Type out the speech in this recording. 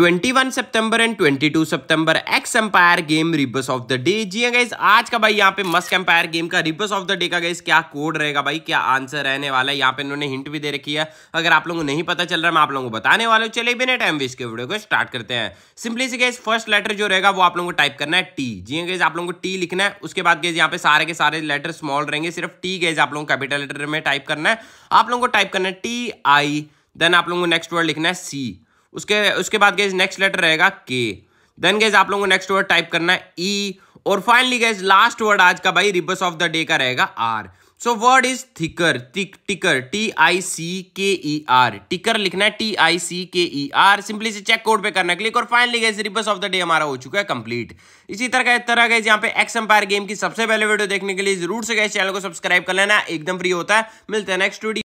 21 सितंबर एंड 22 सितंबर X Empire game rebus of the day जी हाँ आज का भाई यहाँ पे मस्क एम्पायर गेम का रिबस ऑफ द डे का गाइस क्या कोड रहेगा भाई क्या आंसर रहने वाला है यहाँ पे इन्होंने हिंट भी दे रखी है अगर आप लोगों को नहीं पता चल रहा है मैं आप लोगों को बताने वाले हूँ चले बिना टाइम वेस्ट के वीडियो को स्टार्ट करते हैं सिंपली से गाइस फर्स्ट लेटर जो रहेगा वो आप लोगों को टाइप करना है टी जी हाँ आप लोगों को टी लिखना है उसके बाद गाइज यहाँ पे सारे के सारे लेटर स्मॉल रहेंगे सिर्फ टी गाइज आप लोगों को कैपिटल लेटर में टाइप करना है आप लोगों को टाइप करना है टी आई देन आप लोगों को नेक्स्ट वर्ड लिखना है सी उसके उसके बाद गैज नेक्स्ट लेटर रहेगा के देन गैज आप लोगों को नेक्स्ट वर्ड टाइप करना है ई e, और फाइनली गैज लास्ट वर्ड आज का भाई रिबस ऑफ द डे का रहेगा आर so word is thicker thick ticker T I C K E are टिकर लिखना है T I C K E R simply से चेक कोड पे करना क्लिक और finally guess rebus of the day हमारा हो चुका है कंप्लीट इसी तरह का तरह गए यहाँ पे एक्स एम्पायर गेम की सबसे पहले वीडियो देखने के लिए जरूर से गए चैनल को सब्सक्राइब कर लेना एकदम फ्री होता है मिलते हैं नेक्स्ट वीडियो